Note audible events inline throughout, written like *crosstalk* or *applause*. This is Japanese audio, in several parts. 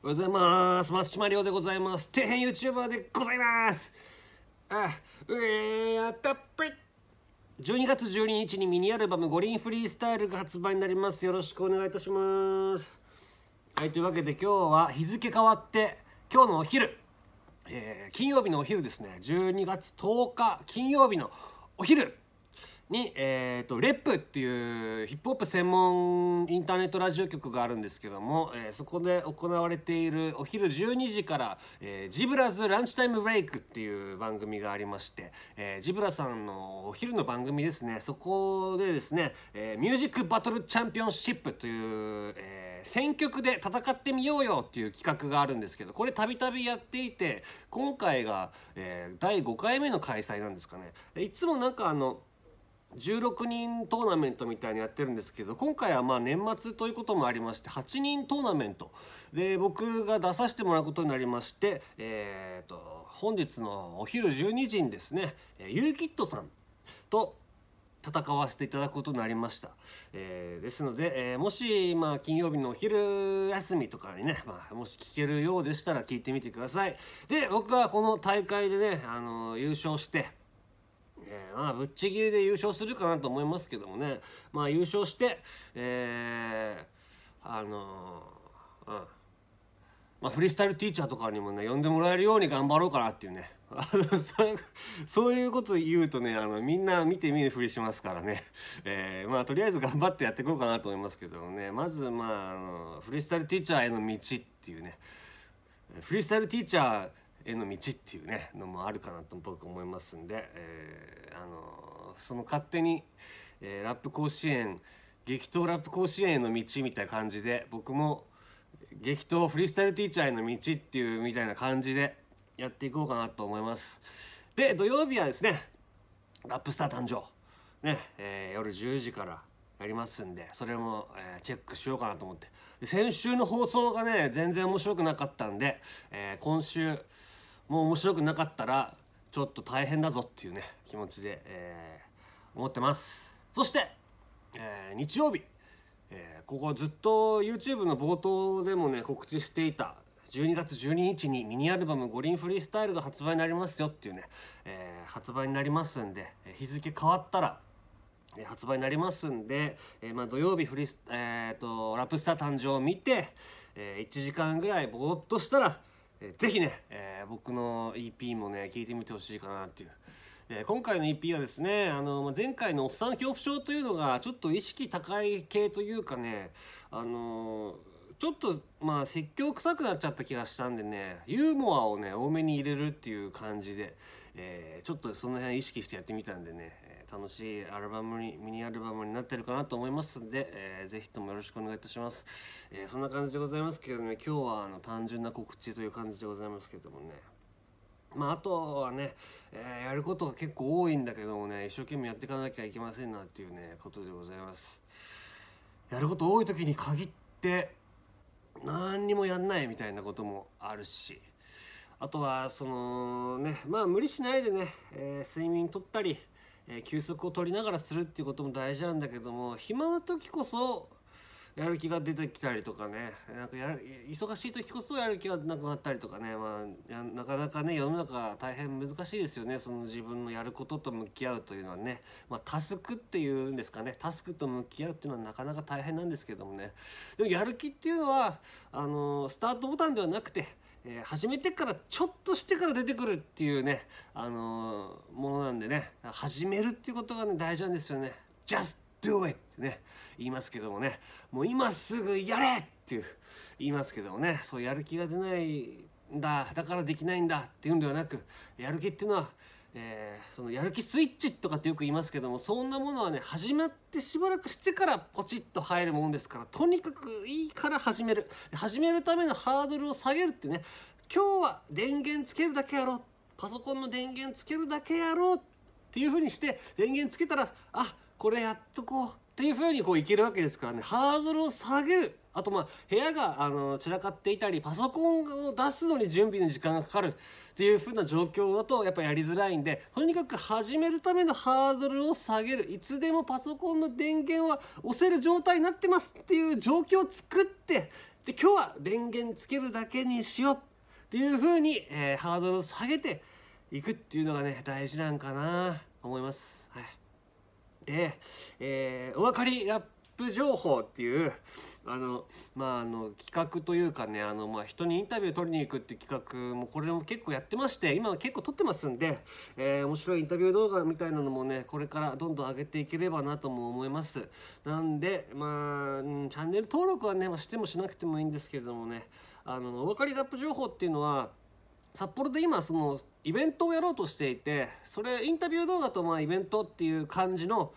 おはようございます。松島亮でございます。底辺 YouTuber でございます。あ、うえー、あたっぷい。12月12日にミニアルバム「五輪フリースタイル」が発売になります。よろしくお願いいたします。はい、というわけで今日は日付変わって、今日のお昼、えー、金曜日のお昼ですね、12月10日金曜日のお昼、に、えーと、レップっていうヒップホップ専門インターネットラジオ局があるんですけども、えー、そこで行われているお昼12時から、えー、ジブラズランチタイムブレイクっていう番組がありまして、えー、ジブラさんのお昼の番組ですねそこでですね、えミュージックバトルチャンピオンシップという、え選曲で戦ってみようよっていう企画があるんですけどこれたびたびやっていて今回が、え第5回目の開催なんですかね。いつもなんかあの16人トーナメントみたいにやってるんですけど今回はまあ年末ということもありまして8人トーナメントで僕が出させてもらうことになりましてえっ、ー、と本日のお昼12時にですねユーキッドさんと戦わせていただくことになりました、えー、ですので、えー、もし、まあ、金曜日のお昼休みとかにね、まあ、もし聞けるようでしたら聞いてみてくださいで僕はこの大会でね、あの優勝してねまあぶっちぎりで優勝するかなと思いますけどもねまあ優勝してえー、あのー、うんまあ、フリースタイルティーチャーとかにもね呼んでもらえるように頑張ろうかなっていうね *laughs* そういうこと言うとねあのみんな見て見ぬふりしますからね、えー、まあとりあえず頑張ってやっていこうかなと思いますけどねまずまああのフリースタイルティーチャーへの道っていうねフリースタイルティーチャーへの道っていうねのもあるかなと僕思いますんで、えー、あのー、その勝手に、えー、ラップ甲子園激闘ラップ甲子園への道みたいな感じで僕も激闘フリースタイルティーチャーへの道っていうみたいな感じでやっていこうかなと思います。で土曜日はですねラップスター誕生ね、えー、夜10時からやりますんでそれも、えー、チェックしようかなと思って先週の放送がね全然面白くなかったんで、えー、今週もう面白くなかったらちょっと大変だぞっていうね気持ちで、えー、思ってますそして、えー、日曜日、えー、ここずっと YouTube の冒頭でもね告知していた12月12日にミニアルバム「五輪フリースタイル」が発売になりますよっていうね、えー、発売になりますんで日付変わったら発売になりますんで、えー、まあ、土曜日フリス、えーと、ラップスター誕生を見て、えー、1時間ぐらいぼーっとしたらえー、ぜひね、えー、僕の EP もね聞いてみてほしいかなっていう、えー、今回の EP はですねあの前回の「おっさん恐怖症」というのがちょっと意識高い系というかねあのちょっとまあ説教臭くなっちゃった気がしたんでねユーモアをね多めに入れるっていう感じで、えー、ちょっとその辺意識してやってみたんでね、楽しいアルバムにミニアルバムになってるかなと思いますんで、えー、ぜひともよろしくお願いいたします、えー、そんな感じでございますけどね今日はあの単純な告知という感じでございますけどもねまあ、あとはね、えー、やることが結構多いんだけどもね一生懸命やっていかなきゃいけませんなっていうねことでございますやること多い時に限って何にもやんないみたいなこともあるしあとはそのねまあ無理しないでね、えー、睡眠とったりえー、休息を取りながらするっていうことも大事なんだけども暇な時こそやる気が出てきたりとかねなんかや忙しい時こそやる気がなくなったりとかね、まあ、なかなかね世の中大変難しいですよねその自分のやることと向き合うというのはね、まあ、タスクっていうんですかねタスクと向き合うっていうのはなかなか大変なんですけどもねでもやる気っていうのはあのスタートボタンではなくてえー、始めてからちょっとしてから出てくるっていうね、あのー、ものなんでね始めるっていうことがね大事なんですよね。Just do it ってね言いますけどもねもう今すぐやれっていう言いますけどもねそうやる気が出ないんだだからできないんだっていうんではなくやる気っていうのはえー、そのやる気スイッチとかってよく言いますけどもそんなものはね始まってしばらくしてからポチッと入るものですからとにかくいいから始める始めるためのハードルを下げるってね今日は電源つけるだけやろうパソコンの電源つけるだけやろうっていう風にして電源つけたらあこれやっとこうっていう風にこういけるわけですからねハードルを下げるあとまあ部屋があの散らかっていたりパソコンを出すのに準備の時間がかかるっていう風な状況だとやっぱやりづらいんでとにかく始めるためのハードルを下げるいつでもパソコンの電源は押せる状態になってますっていう状況を作ってで今日は電源つけるだけにしようっていう風に、えー、ハードルを下げていくっていうのがね大事なんかなと思います。はい、で、えー、お分かりラップ情報っていうあのまああの企画というかねあの、まあ、人にインタビュー取りに行くっていう企画もこれも結構やってまして今は結構撮ってますんで、えー、面白いインタビュー動画みたいなのもねこれからどんどん上げていければなとも思いますなんでまあ、チャンネル登録はね、まあ、してもしなくてもいいんですけれどもねあのお分かりラップ情報っていうのは札幌で今そのイベントをやろうとしていてそれインタビュー動画とまあイベントっていう感じの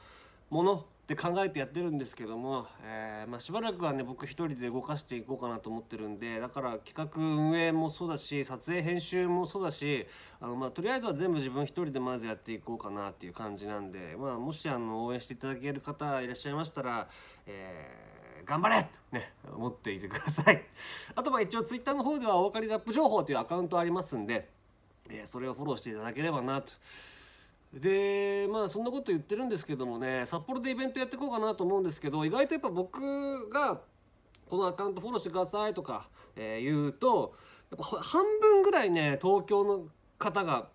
もので考えてやってるんですけども、えー、まあ、しばらくはね僕一人で動かしていこうかなと思ってるんでだから企画運営もそうだし撮影編集もそうだしあの、まあ、とりあえずは全部自分一人でまずやっていこうかなっていう感じなんで、まあ、もしあの応援していただける方いらっしゃいましたら、えー、頑張れとね思っていてください *laughs* あとまあ一応 Twitter の方では「お分かりラップ情報」というアカウントありますんで、えー、それをフォローしていただければなと。でまあそんなこと言ってるんですけどもね札幌でイベントやっていこうかなと思うんですけど意外とやっぱ僕がこのアカウントフォローしてくださいとか、えー、言うとやっぱ半分ぐらいね東京の方が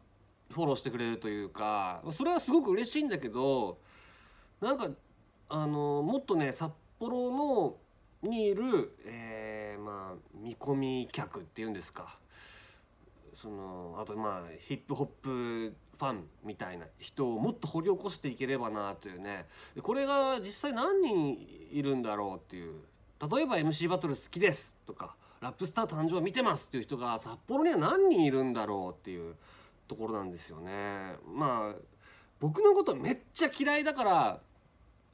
フォローしてくれるというかそれはすごく嬉しいんだけどなんかあのもっとね札幌のにいる、えー、まあ見込み客っていうんですかそのあとまあヒップホップファンみたいな人をもっと掘り起こしていければなというねこれが実際何人いるんだろうっていう例えば MC バトル好きですとかラップスター誕生見てますっていう人が札幌には何人いるんだろうっていうところなんですよねまあ僕のことめっちゃ嫌いだから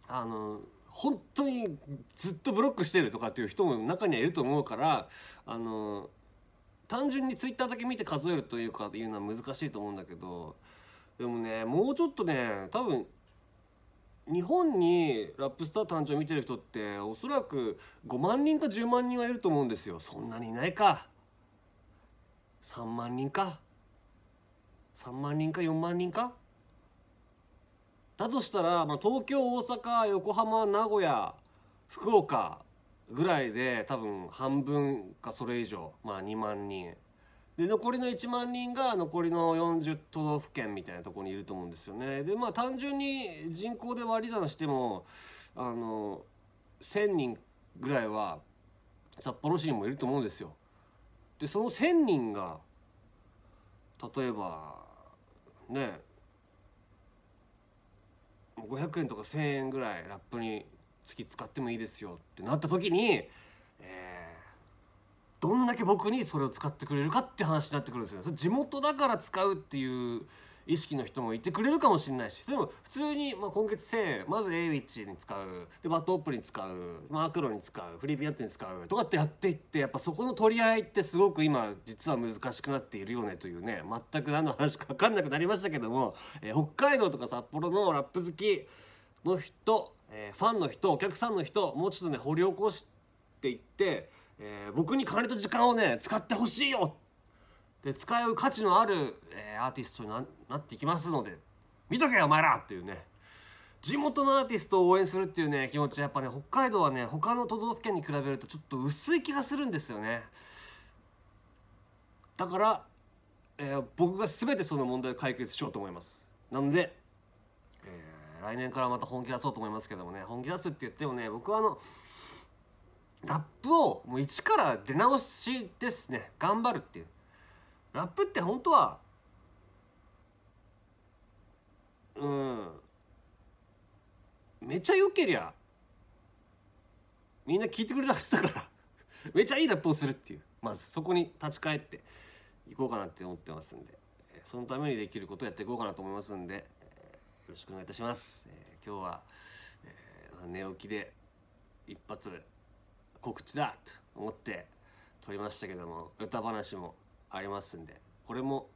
あの本当にずっとブロックしてるとかっていう人も中にはいると思うからあの単純にツイッターだけ見て数えるというかいうのは難しいと思うんだけどでもねもうちょっとね多分日本にラップスター誕生見てる人っておそらく5万人か10万人はいると思うんですよそんなにいないか3万人か3万人か4万人かだとしたら、まあ、東京大阪横浜名古屋福岡ぐらいで多分半分かそれ以上まあ2万人で残りの1万人が残りの40都道府県みたいなところにいると思うんですよね。でまあ単純に人口で割り算してもあの1,000人ぐらいは札幌市にもいると思うんですよ。でその1,000人が例えばね500円とか1,000円ぐらいラップに月使ってもいいですよってなった時にえーどんだけ僕にそれを使ってくれるかって話になってくるんですよ。地元だから使うっていう意識の人もいてくれるかもしれないしでも普通に、まあ、今月1000円まず A ウィッチに使うでバットオップに使うマークロに使うフリーピアッツに使うとかってやっていってやっぱそこの取り合いってすごく今実は難しくなっているよねというね全く何の話か分かんなくなりましたけども、えー、北海道とか札幌のラップ好きの人、えー、ファンの人お客さんの人もうちょっとね掘り起こしていってえー、僕に金と時間をね使ってほしいよで使う価値のある、えー、アーティストになっていきますので見とけよお前らっていうね地元のアーティストを応援するっていうね気持ちやっぱね北海道はね他の都道府県に比べるとちょっと薄い気がするんですよねだから、えー、僕が全てその問題を解決しようと思いますなので、えー、来年からまた本気出そうと思いますけどもね本気出すって言ってもね僕はあのラップをもう一から出直しですね頑張るっていうラップって本当はうんめちゃ良けりゃみんな聞いてくれたはずだから *laughs* めちゃいいラップをするっていうまずそこに立ち返っていこうかなって思ってますんでそのためにできることをやっていこうかなと思いますんでよろしくお願いいたします、今日は、寝起きで一発告知だと思って撮りましたけども歌話もありますんでこれも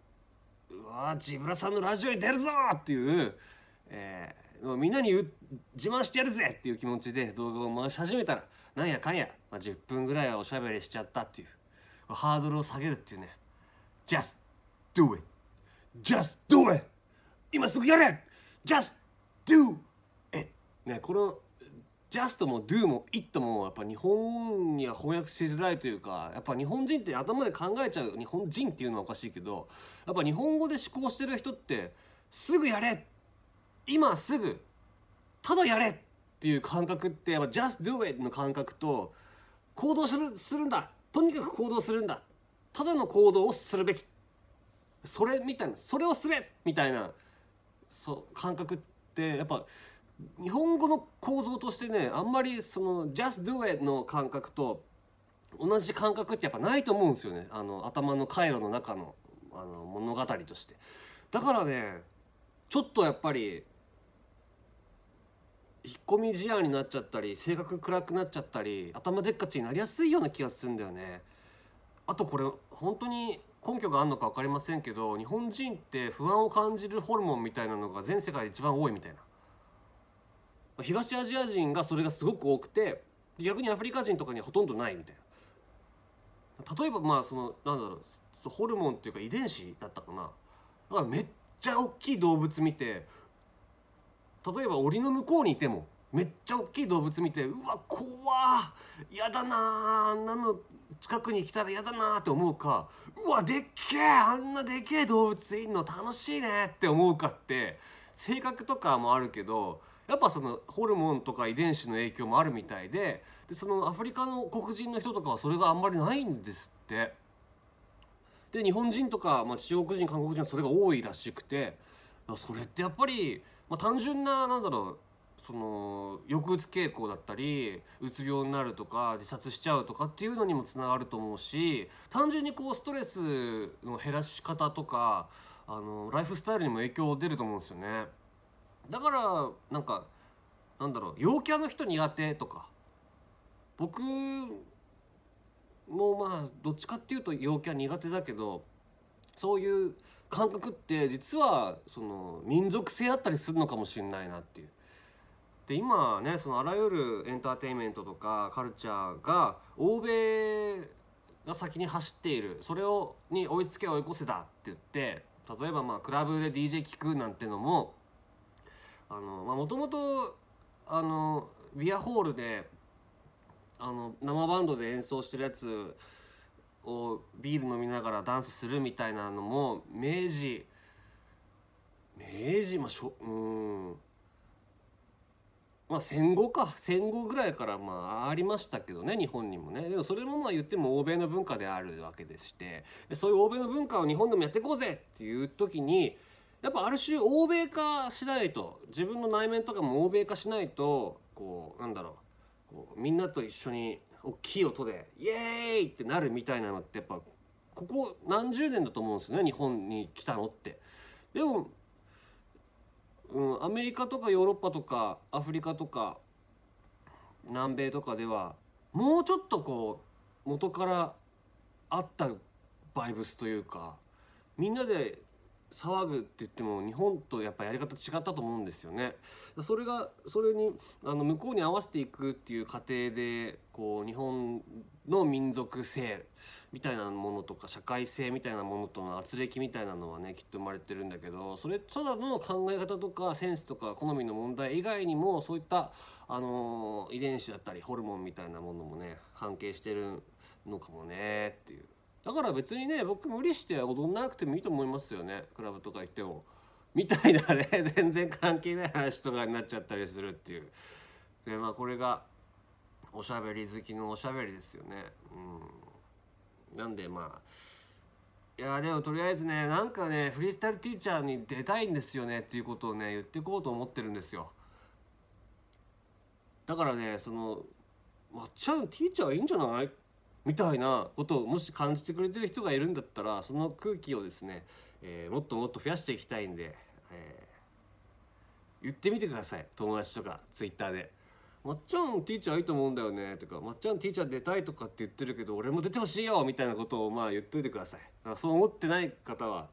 うわジブラさんのラジオに出るぞっていう、えー、みんなに自慢してやるぜっていう気持ちで動画を回し始めたらなんやかんや、まあ、10分ぐらいはおしゃべりしちゃったっていうハードルを下げるっていうね Just do it! Just do it! 今すぐやれ Just do it! ねこのジャストもドゥもイットもやっぱ日本には翻訳しづらいというかやっぱ日本人って頭で考えちゃう日本人っていうのはおかしいけどやっぱ日本語で思考してる人ってすぐやれ今すぐただやれっていう感覚ってやっぱ just do it の感覚と行動するするんだとにかく行動するんだただの行動をするべきそれみたいなそれをすれみたいなそう感覚ってやっぱ日本語の構造としてねあんまりその「just do it」の感覚と同じ感覚ってやっぱないと思うんですよねあの頭の回路の中のあの物語として。だからねちょっとやっぱり引っ込み思案になっちゃったり性格暗くなっちゃったり頭でっかちになりやすいような気がするんだよね。あとこれ本当に根拠があるのか分かりませんけど日本人って不安を感じるホルモンみたいなのが全世界で一番多いみたいな。東アジア人がそれがすごく多くて逆にアフリカ人とかにはほとんどないみたいな例えばまあそのなんだろうホルモンっていうか遺伝子だったかなだからめっちゃ大きい動物見て例えば檻の向こうにいてもめっちゃ大きい動物見てうわ怖やだなあんなの近くに来たらやだなって思うかうわでっけえあんなでっけえ動物いんの楽しいねって思うかって性格とかもあるけどやっぱそのホルモンとか遺伝子の影響もあるみたいででそのアフリカの黒人の人とかはそれがあんまりないんですって。で日本人とか、まあ、中国人韓国人はそれが多いらしくてそれってやっぱり、まあ、単純な何だろうその抑うつ傾向だったりうつ病になるとか自殺しちゃうとかっていうのにもつながると思うし単純にこうストレスの減らし方とかあのライフスタイルにも影響出ると思うんですよね。だからなんかなんだろう陽キャの人苦手とか僕もまあどっちかっていうと陽キャ苦手だけどそういう感覚って実はその民族性あったりするのかもしれないなっていう。で今ねそのあらゆるエンターテインメントとかカルチャーが欧米が先に走っているそれをに追いつけ追い越せだって言って例えばまあクラブで DJ 聴くなんてのももともとあのビアホールであの生バンドで演奏してるやつをビール飲みながらダンスするみたいなのも明治明治まあしょうんまあ戦後か戦後ぐらいからまあありましたけどね日本にもねでもそれもまあ言っても欧米の文化であるわけでしてそういう欧米の文化を日本でもやっていこうぜっていう時にやっぱある種欧米化しないと自分の内面とかも欧米化しないとこうなんだろうこうみんなと一緒に大きい音で「イエーイ!」ってなるみたいなのってやっぱここ何十年だと思うんですよね日本に来たのって。でも、うん、アメリカとかヨーロッパとかアフリカとか南米とかではもうちょっとこう元からあったバイブスというかみんなで騒ぐって言っても日本とやっぱやり方違ったと思うんですよね。それがそれにあの向こうに合わせていくっていう過程でこう日本の民族性みたいなものとか社会性みたいなものとの圧力みたいなのはねきっと生まれてるんだけどそれただの考え方とかセンスとか好みの問題以外にもそういったあの遺伝子だったりホルモンみたいなものもね関係してるのかもねっていう。だから別にね僕無理して踊んなくてもいいと思いますよねクラブとか行ってもみたいなね *laughs* 全然関係ない話とかになっちゃったりするっていうでまあこれがおしゃべり好きのおしゃべりですよねうんなんでまあいやでもとりあえずねなんかねフリースタイルティーチャーに出たいんですよねっていうことをね言ってこうと思ってるんですよだからねそのまっちゃんティーチャーいいんじゃないみたいなことをもし感じてくれてる人がいるんだったらその空気をですね、えー、もっともっと増やしていきたいんで、えー、言ってみてください友達とか Twitter で。まっちゃんティーチャーいいと思うんだよねとかまっちゃんティーチャー出たいとかって言ってるけど俺も出てほしいよみたいなことをまあ言っといてくださいそう思ってない方は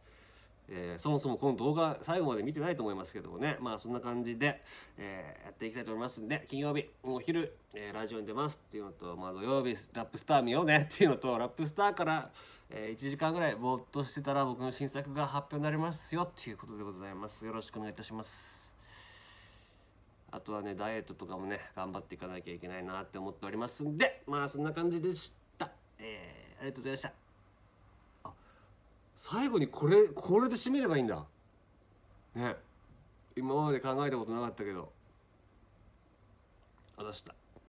えー、そもそもこの動画最後まで見てないと思いますけどもねまあそんな感じで、えー、やっていきたいと思いますんで金曜日お昼、えー、ラジオに出ますっていうのと、まあ、土曜日ラップスター見ようね *laughs* っていうのとラップスターから、え1時間ぐらいぼーっとしてたら僕の新作が発表になりますよっていうことでございますよろしくお願いいたしますあとはねダイエットとかもね頑張っていかなきゃいけないなって思っておりますんでまあそんな感じでした、えありがとうございました最後にこれこれで締めればいいんだね今まで考えたことなかったけどあざした